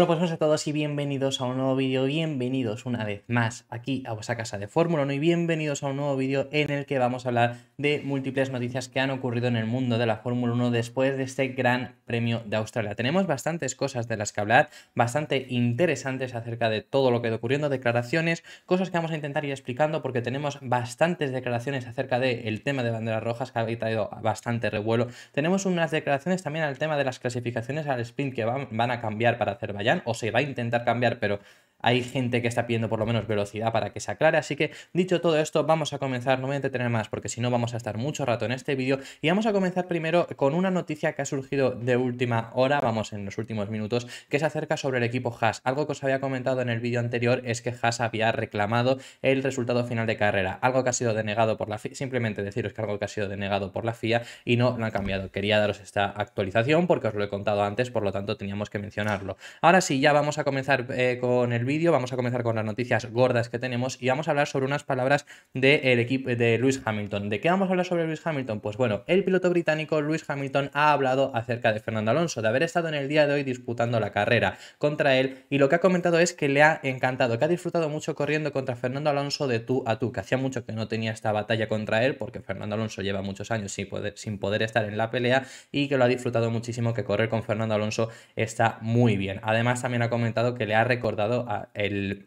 Pues hola pues a todos y bienvenidos a un nuevo vídeo, bienvenidos una vez más aquí a vuestra casa de Fórmula 1 y bienvenidos a un nuevo vídeo en el que vamos a hablar de múltiples noticias que han ocurrido en el mundo de la Fórmula 1 después de este gran premio de Australia. Tenemos bastantes cosas de las que hablar, bastante interesantes acerca de todo lo que está ocurriendo, declaraciones, cosas que vamos a intentar ir explicando porque tenemos bastantes declaraciones acerca del tema de banderas rojas que ha traído bastante revuelo. Tenemos unas declaraciones también al tema de las clasificaciones al sprint que van, a cambiar para hacer vaya o se va a intentar cambiar, pero hay gente que está pidiendo por lo menos velocidad para que se aclare, así que dicho todo esto vamos a comenzar, no voy a entretener más porque si no vamos a estar mucho rato en este vídeo y vamos a comenzar primero con una noticia que ha surgido de última hora, vamos en los últimos minutos, que se acerca sobre el equipo Haas, algo que os había comentado en el vídeo anterior es que Haas había reclamado el resultado final de carrera, algo que ha sido denegado por la FIA, simplemente deciros que algo que ha sido denegado por la FIA y no lo han cambiado, quería daros esta actualización porque os lo he contado antes, por lo tanto teníamos que mencionarlo. Ahora y ya vamos a comenzar eh, con el vídeo, vamos a comenzar con las noticias gordas que tenemos y vamos a hablar sobre unas palabras del equipo de Lewis Hamilton. ¿De qué vamos a hablar sobre Lewis Hamilton? Pues bueno, el piloto británico Lewis Hamilton ha hablado acerca de Fernando Alonso, de haber estado en el día de hoy disputando la carrera contra él y lo que ha comentado es que le ha encantado, que ha disfrutado mucho corriendo contra Fernando Alonso de tú a tú, que hacía mucho que no tenía esta batalla contra él porque Fernando Alonso lleva muchos años sin poder, sin poder estar en la pelea y que lo ha disfrutado muchísimo, que correr con Fernando Alonso está muy bien además también ha comentado que le ha recordado a el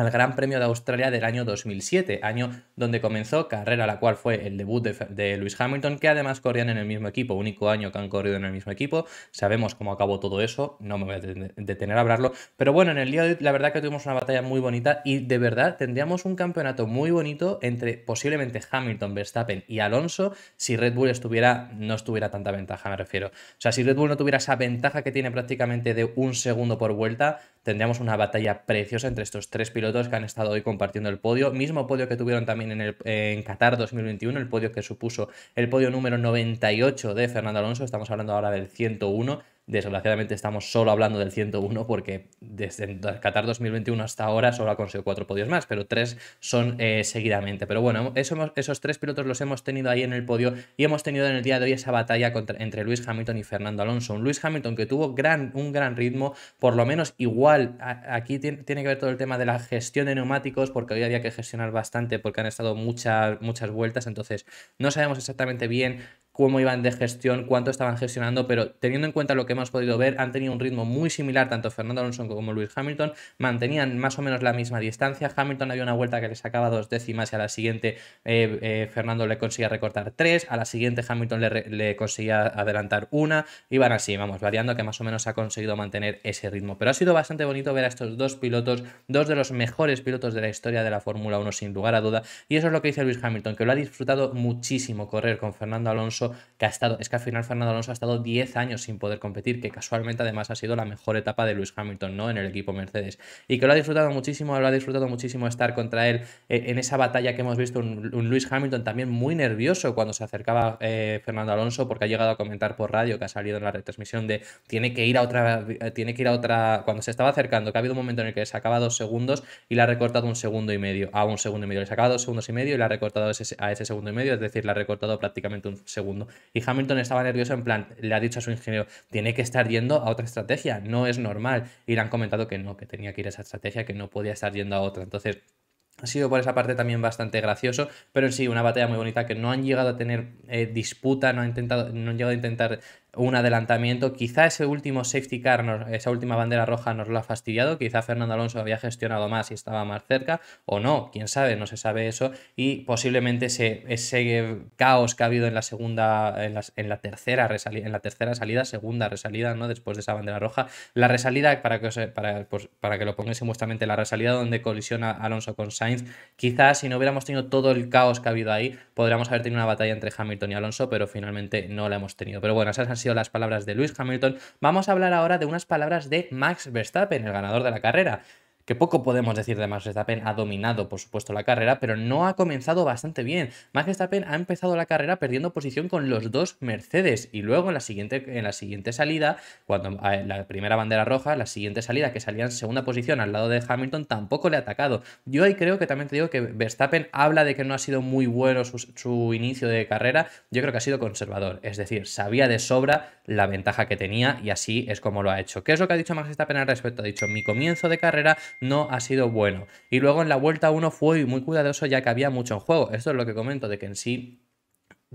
al Gran Premio de Australia del año 2007, año donde comenzó carrera la cual fue el debut de, de, Lewis Hamilton, que además corrían en el mismo equipo, único año que han corrido en el mismo equipo, sabemos cómo acabó todo eso, no me voy a detener a hablarlo, pero bueno, en el día de hoy la verdad que tuvimos una batalla muy bonita y de verdad tendríamos un campeonato muy bonito entre posiblemente Hamilton, Verstappen y Alonso si Red Bull estuviera, no estuviera tanta ventaja, me refiero. O sea, si Red Bull no tuviera esa ventaja que tiene prácticamente de un segundo por vuelta, tendríamos una batalla preciosa entre estos tres pilotos todos que han estado hoy compartiendo el podio. Mismo podio que tuvieron también en, el, en Qatar 2021, el podio que supuso el podio número 98 de Fernando Alonso. Estamos hablando ahora del 101. Desgraciadamente estamos solo hablando del 101 porque desde Qatar 2021 hasta ahora solo ha conseguido cuatro podios más, pero tres son eh, seguidamente. Pero bueno, esos tres pilotos los hemos tenido ahí en el podio y hemos tenido en el día de hoy esa batalla entre Luis Hamilton y Fernando Alonso. Un Luis Hamilton que tuvo gran, un gran ritmo, por lo menos igual, aquí tiene, que ver todo el tema de la gestión de neumáticos, porque hoy había que gestionar bastante porque han estado muchas, muchas vueltas, entonces no sabemos exactamente bien cómo iban de gestión, cuánto estaban gestionando, pero teniendo en cuenta lo que hemos podido ver, han tenido un ritmo muy similar tanto Fernando Alonso como Luis Hamilton, mantenían más o menos la misma distancia, Hamilton había una vuelta que le sacaba dos décimas y a la siguiente eh, eh, Fernando le conseguía recortar tres, a la siguiente Hamilton le, le conseguía adelantar una, iban así, vamos, variando que más o menos ha conseguido mantener ese ritmo, pero ha sido bastante bonito ver a estos dos pilotos, dos de los mejores pilotos de la historia de la Fórmula 1 sin lugar a duda, y eso es lo que dice Luis Hamilton, que lo ha disfrutado muchísimo correr con Fernando Alonso, que ha estado, es que al final Fernando Alonso ha estado 10 años sin poder competir, que casualmente además ha sido la mejor etapa de Lewis Hamilton, ¿no? En el equipo Mercedes. Y que lo ha disfrutado muchísimo, lo ha disfrutado muchísimo estar contra él eh, en esa batalla que hemos visto, un, Lewis Hamilton también muy nervioso cuando se acercaba eh, Fernando Alonso, porque ha llegado a comentar por radio que ha salido en la retransmisión de tiene que ir a otra, eh, tiene que ir a otra, cuando se estaba acercando, que ha habido un momento en el que se sacaba dos segundos y le ha recortado un segundo y medio, a un segundo y medio, le sacaba dos segundos y medio y le ha recortado a ese segundo y medio, es decir, le ha recortado prácticamente un segundo y Hamilton estaba nervioso en plan, le ha dicho a su ingeniero, tiene que estar yendo a otra estrategia, no es normal. Y le han comentado que no, que tenía que ir a esa estrategia, que no podía estar yendo a otra. Entonces, ha sido por esa parte también bastante gracioso, pero en sí, una batalla muy bonita que no han llegado a tener eh, disputa, no han, intentado, no han llegado a intentar un adelantamiento. Quizá ese último safety car, esa última bandera roja nos lo ha fastidiado. Quizá Fernando Alonso había gestionado más y estaba más cerca. O no, quién sabe, no se sabe eso. Y posiblemente ese, ese caos que ha habido en la segunda, en la, tercera en la tercera salida, segunda resalida, ¿no? Después de esa bandera roja. La resalida, para que, para, pues, para que lo pongáis muestamente, la resalida donde colisiona Alonso con Sainz. Quizás si no hubiéramos tenido todo el caos que ha habido ahí, podríamos haber tenido una batalla entre Hamilton y Alonso, pero finalmente no la hemos tenido. Pero bueno, esas han sido las palabras de Lewis Hamilton, vamos a hablar ahora de unas palabras de Max Verstappen, el ganador de la carrera que poco podemos decir de Max Verstappen, ha dominado por supuesto la carrera, pero no ha comenzado bastante bien. Max Verstappen ha empezado la carrera perdiendo posición con los dos Mercedes y luego en la siguiente, en la siguiente salida, cuando ah, la primera bandera roja, la siguiente salida que salía en segunda posición al lado de Hamilton, tampoco le ha atacado. Yo ahí creo que también te digo que Verstappen habla de que no ha sido muy bueno su, su inicio de carrera, yo creo que ha sido conservador, es decir, sabía de sobra la ventaja que tenía y así es como lo ha hecho. ¿Qué es lo que ha dicho Max Verstappen al respecto? Ha dicho, mi comienzo de carrera no ha sido bueno. Y luego en la vuelta 1 fue muy cuidadoso ya que había mucho en juego. Esto es lo que comento, de que en sí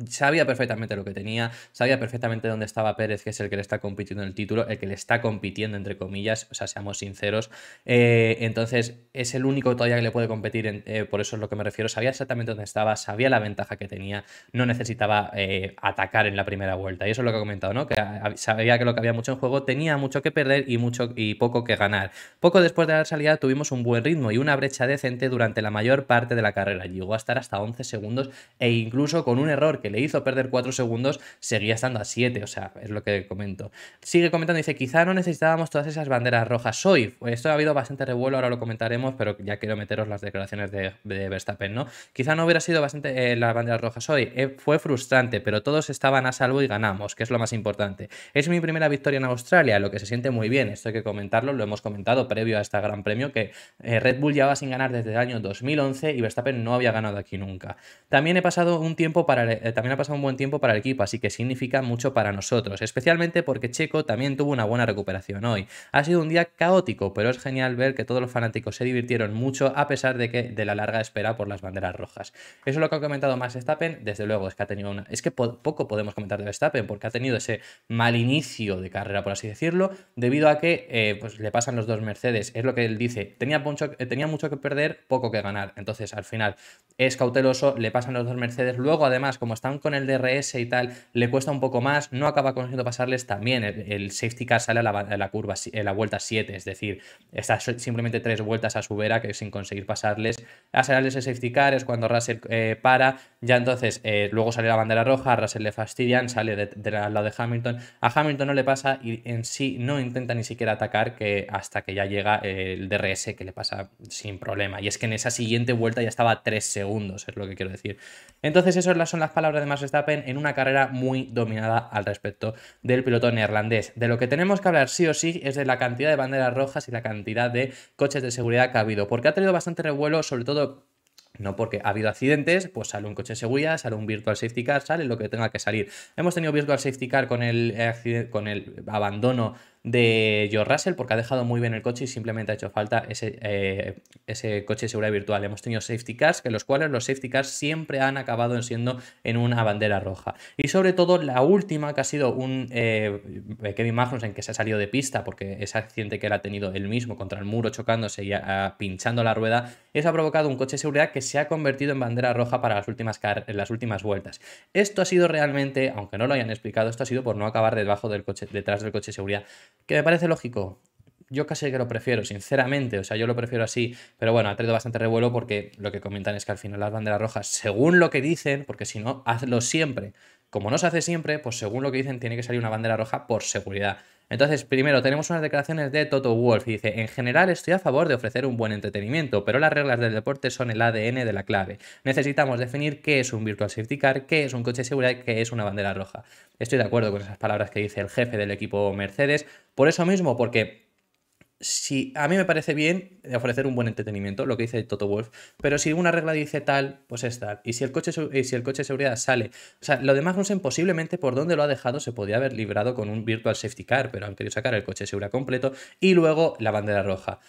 sabía perfectamente lo que tenía, sabía perfectamente dónde estaba Pérez, que es el que le está compitiendo en el título, el que le está compitiendo, entre comillas, o sea, seamos sinceros. Eh, entonces, es el único todavía que le puede competir, eh, por eso es lo que me refiero. Sabía exactamente dónde estaba, sabía la ventaja que tenía, no necesitaba eh, atacar en la primera vuelta. Y eso es lo que ha comentado, ¿no? Que sabía que lo que había mucho en juego tenía mucho que perder y, mucho, y poco que ganar. Poco después de la salida tuvimos un buen ritmo y una brecha decente durante la mayor parte de la carrera. Llegó a estar hasta 11 segundos e incluso con un error que le hizo perder 4 segundos seguía estando a 7, o sea, es lo que comento. Sigue comentando, dice, quizá no necesitábamos todas esas banderas rojas hoy. Esto ha habido bastante revuelo, ahora lo comentaremos, pero ya quiero meteros las declaraciones de, de Verstappen, ¿no? Quizá no hubiera sido bastante eh, las banderas rojas hoy, eh, fue frustrante, pero todos estaban a salvo y ganamos, que es lo más importante. Es mi primera victoria en Australia, lo que se siente muy bien, esto hay que comentarlo, lo hemos comentado previo a este Gran Premio, que eh, Red Bull ya va sin ganar desde el año 2011 y Verstappen no había ganado aquí nunca. También he pasado un tiempo para también ha pasado un buen tiempo para el equipo, así que significa mucho para nosotros, especialmente porque Checo también tuvo una buena recuperación hoy. Ha sido un día caótico, pero es genial ver que todos los fanáticos se divirtieron mucho a pesar de que de la larga espera por las banderas rojas. Eso es lo que ha comentado más Verstappen, desde luego es que ha tenido una... Es que poco podemos comentar de Verstappen porque ha tenido ese mal inicio de carrera, por así decirlo, debido a que eh, pues, le pasan los dos Mercedes. Es lo que él dice, tenía mucho, eh, tenía mucho que perder, poco que ganar. Entonces al final es cauteloso, le pasan los dos Mercedes, luego además como está están con el DRS y tal, le cuesta un poco más, no acaba consiguiendo pasarles también. El, safety car sale a la, curva, en la vuelta 7, es decir, está simplemente tres vueltas a su vera que sin conseguir pasarles. A salirles el safety car es cuando Russell eh, para, ya entonces eh, luego sale la bandera roja, a Russell le fastidian, sale del lado de Hamilton. A Hamilton no le pasa y en sí no intenta ni siquiera atacar que hasta que ya llega el DRS que le pasa sin problema. Y es que en esa siguiente vuelta ya estaba tres 3 segundos, es lo que quiero decir. Entonces, esas son las palabras además de en una carrera muy dominada al respecto del piloto neerlandés. De lo que tenemos que hablar sí o sí es de la cantidad de banderas rojas y la cantidad de coches de seguridad que ha habido, porque ha tenido bastante revuelo, sobre todo no porque ha habido accidentes, pues sale un coche de seguridad, sale un virtual safety car, sale lo que tenga que salir. Hemos tenido virtual safety car con el, eh, con el abandono de George Russell porque ha dejado muy bien el coche y simplemente ha hecho falta ese, eh, ese coche de seguridad virtual. Hemos tenido safety cars, que los cuales los safety cars siempre han acabado siendo en una bandera roja. Y sobre todo la última, que ha sido un eh, Kevin Kevin en que se ha salido de pista porque ese accidente que él ha tenido él mismo contra el muro chocándose y pinchando la rueda, eso ha provocado un coche de seguridad que se ha convertido en bandera roja para las últimas, en las últimas vueltas. Esto ha sido realmente, aunque no lo hayan explicado, esto ha sido por no acabar debajo del coche, detrás del coche de seguridad. ¿Que me parece lógico? Yo casi que lo prefiero, sinceramente. O sea, yo lo prefiero así. Pero bueno, ha traído bastante revuelo porque lo que comentan es que al final las banderas rojas, según lo que dicen, porque si no, hazlo siempre. Como no se hace siempre, pues según lo que dicen, tiene que salir una bandera roja por seguridad. Entonces, primero tenemos unas declaraciones de Toto Wolf dice, en general estoy a favor de ofrecer un buen entretenimiento, pero las reglas del deporte son el ADN de la clave. Necesitamos definir qué es un virtual safety car, qué es un coche de seguridad y qué es una bandera roja. Estoy de acuerdo con esas palabras que dice el jefe del equipo Mercedes, por eso mismo, porque si a mí me parece bien ofrecer un buen entretenimiento, lo que dice Toto Wolf, pero si una regla dice tal, pues es tal. Y si el coche, si el coche de seguridad sale, o sea, lo no Magnussen posiblemente por donde lo ha dejado se podía haber librado con un virtual safety car, pero han querido sacar el coche de seguridad completo y luego la bandera roja.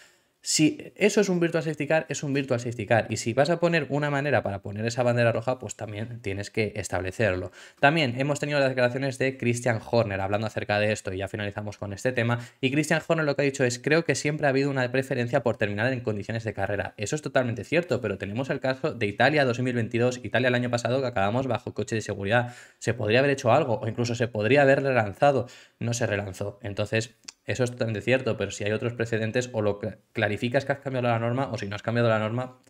Si eso es un virtual safety car, es un virtual safety car. Y si vas a poner una manera para poner esa bandera roja, pues también tienes que establecerlo. También hemos tenido las declaraciones de Christian Horner hablando acerca de esto y ya finalizamos con este tema. Y Christian Horner lo que ha dicho es, creo que siempre ha habido una preferencia por terminar en condiciones de carrera. Eso es totalmente cierto, pero tenemos el caso de Italia 2022, Italia el año pasado que acabamos bajo coche de seguridad. Se podría haber hecho algo o incluso se podría haber relanzado. No se relanzó. Entonces eso es totalmente cierto, pero si hay otros precedentes, o lo clarificas que has cambiado la norma, o si no has cambiado la norma,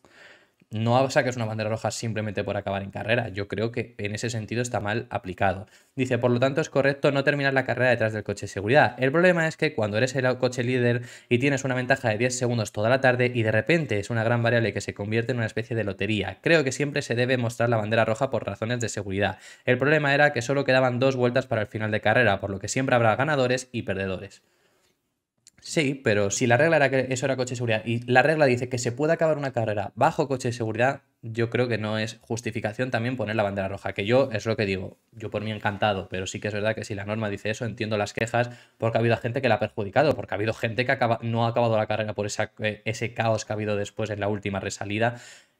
no saques una bandera roja simplemente por acabar en carrera. Yo creo que en ese sentido está mal aplicado. Dice, por lo tanto es correcto no terminar la carrera detrás del coche de seguridad. El problema es que cuando eres el coche líder y tienes una ventaja de 10 segundos toda la tarde y de repente es una gran variable que se convierte en una especie de lotería. Creo que siempre se debe mostrar la bandera roja por razones de seguridad. El problema era que solo quedaban dos vueltas para el final de carrera, por lo que siempre habrá ganadores y perdedores. Sí, pero si la regla era que eso era coche de seguridad y la regla dice que se puede acabar una carrera bajo coche de seguridad, yo creo que no es justificación también poner la bandera roja, que yo es lo que digo, yo por mí encantado, pero sí que es verdad que si la norma dice eso, entiendo las quejas porque ha habido gente que la ha perjudicado, porque ha habido gente que no ha acabado la carrera por esa, eh, ese caos que ha habido después en la última resalida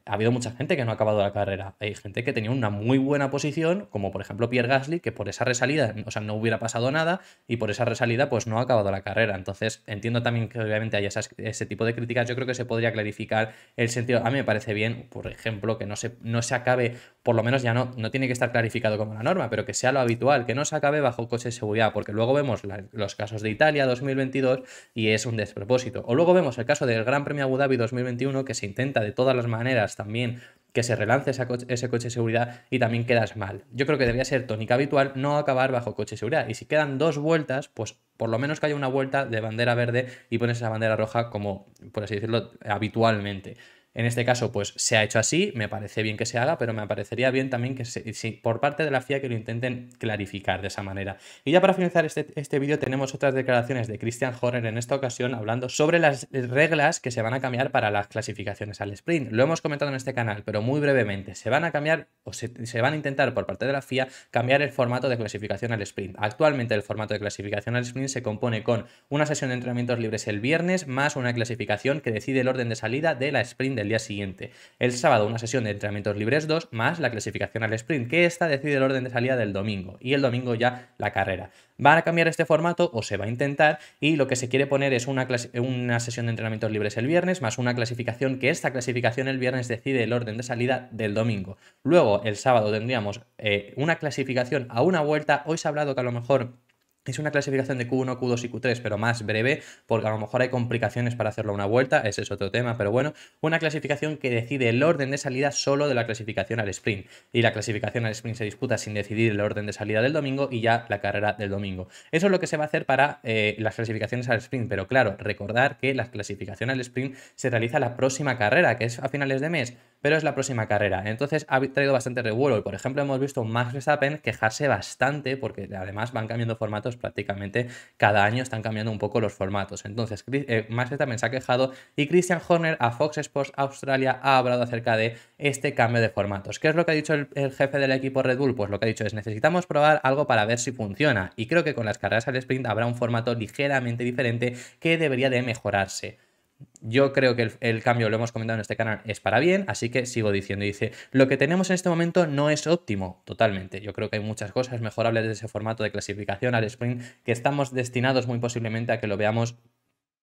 ha habido mucha gente que no ha acabado la carrera. Hay gente que tenía una muy buena posición, como por ejemplo Pierre Gasly, que por esa resalida, o sea, no hubiera pasado nada y por esa resalida, pues no ha acabado la carrera. Entonces, entiendo también que obviamente hay ese tipo de críticas. Yo creo que se podría clarificar el sentido. A mí me parece bien, por ejemplo, que no se, no se acabe, por lo menos ya no, no tiene que estar clarificado como la norma, pero que sea lo habitual, que no se acabe bajo coche de seguridad, porque luego vemos los casos de Italia 2022 y es un despropósito. O luego vemos el caso del Gran Premio Abu Dhabi 2021, que se intenta de todas las maneras también, que se relance ese coche, ese coche de seguridad y también quedas mal. Yo creo que debería ser tónica habitual no acabar bajo coche de seguridad. Y si quedan dos vueltas, pues por lo menos que haya una vuelta de bandera verde y pones esa bandera roja como, por así decirlo, habitualmente. En este caso, pues se ha hecho así, me parece bien que se haga, pero me parecería bien también que por parte de la FIA que lo intenten clarificar de esa manera. Y ya para finalizar este, este, vídeo tenemos otras declaraciones de Christian Horner en esta ocasión hablando sobre las reglas que se van a cambiar para las clasificaciones al sprint. Lo hemos comentado en este canal, pero muy brevemente, se van a cambiar o se, van a intentar por parte de la FIA cambiar el formato de clasificación al sprint. Actualmente el formato de clasificación al sprint se compone con una sesión de entrenamientos libres el viernes más una clasificación que decide el orden de salida de la sprint del día siguiente. El sábado una sesión de entrenamientos libres 2 más la clasificación al sprint, que esta decide el orden de salida del domingo y el domingo ya la carrera. Van a cambiar este formato o se va a intentar y lo que se quiere poner es una, una sesión de entrenamientos libres el viernes más una clasificación que esta clasificación el viernes decide el orden de salida del domingo. Luego el sábado tendríamos eh, una clasificación a una vuelta. Hoy se ha hablado que a lo mejor es una clasificación de Q1, Q2 y Q3, pero más breve, porque a lo mejor hay complicaciones para hacerlo una vuelta, ese es otro tema, pero bueno, una clasificación que decide el orden de salida solo de la clasificación al sprint. Y la clasificación al sprint se disputa sin decidir el orden de salida del domingo y ya la carrera del domingo. Eso es lo que se va a hacer para eh, las clasificaciones al sprint, pero claro, recordar que la clasificación al sprint se realiza la próxima carrera, que es a finales de mes pero es la próxima carrera. Entonces ha traído bastante revuelo y, por ejemplo, hemos visto a Max Verstappen quejarse bastante porque además van cambiando formatos prácticamente cada año, están cambiando un poco los formatos. Entonces, eh, Max Verstappen se ha quejado y Christian Horner a Fox Sports Australia ha hablado acerca de este cambio de formatos. ¿Qué es lo que ha dicho el, jefe del equipo Red Bull? Pues lo que ha dicho es necesitamos probar algo para ver si funciona y creo que con las carreras al sprint habrá un formato ligeramente diferente que debería de mejorarse. Yo creo que el, cambio, lo hemos comentado en este canal, es para bien, así que sigo diciendo. Dice, lo que tenemos en este momento no es óptimo, totalmente. Yo creo que hay muchas cosas mejorables de ese formato de clasificación al sprint que estamos destinados muy posiblemente a que lo veamos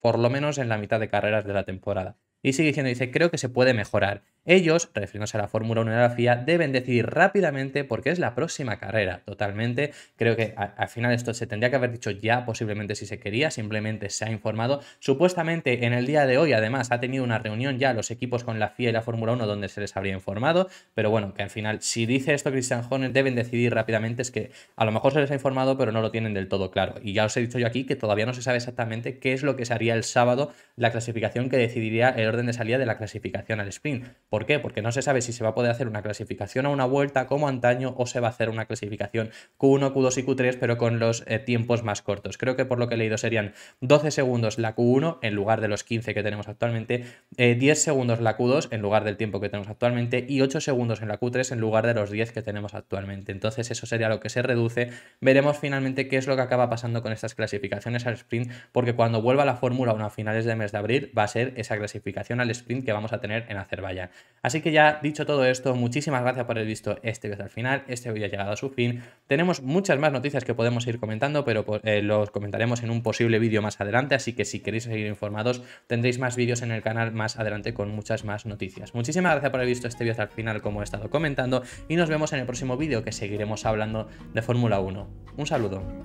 por lo menos en la mitad de carreras de la temporada. Y sigue diciendo, dice, creo que se puede mejorar. Ellos, refiriéndose a la Fórmula 1 y a la FIA, deben decidir rápidamente porque es la próxima carrera, totalmente. Creo que al final esto se tendría que haber dicho ya, posiblemente si se quería, simplemente se ha informado. Supuestamente en el día de hoy, además, ha tenido una reunión ya los equipos con la FIA y la Fórmula 1 donde se les habría informado, pero bueno, que al final, si dice esto Christian Horner, deben decidir rápidamente, es que a lo mejor se les ha informado, pero no lo tienen del todo claro. Y ya os he dicho yo aquí que todavía no se sabe exactamente qué es lo que se haría el sábado, la clasificación que decidiría el orden de salida de la clasificación al sprint ¿Por qué? Porque no se sabe si se va a poder hacer una clasificación a una vuelta como antaño o se va a hacer una clasificación Q1, Q2 y Q3, pero con los eh, tiempos más cortos. Creo que por lo que he leído serían 12 segundos la Q1 en lugar de los 15 que tenemos actualmente, 10 eh, segundos la Q2 en lugar del tiempo que tenemos actualmente y 8 segundos en la Q3 en lugar de los 10 que tenemos actualmente. Entonces eso sería lo que se reduce. Veremos finalmente qué es lo que acaba pasando con estas clasificaciones al sprint, porque cuando vuelva la Fórmula 1 a finales de mes de abril va a ser esa clasificación al sprint que vamos a tener en Azerbaiyán. Así que ya dicho todo esto, muchísimas gracias por haber visto este vídeo hasta el final. Este vídeo ha llegado a su fin. Tenemos muchas más noticias que podemos ir comentando, pero pues, eh, los comentaremos en un posible vídeo más adelante. Así que si queréis seguir informados, tendréis más vídeos en el canal más adelante con muchas más noticias. Muchísimas gracias por haber visto este vídeo hasta el final, como he estado comentando. Y nos vemos en el próximo vídeo que seguiremos hablando de Fórmula 1. Un saludo.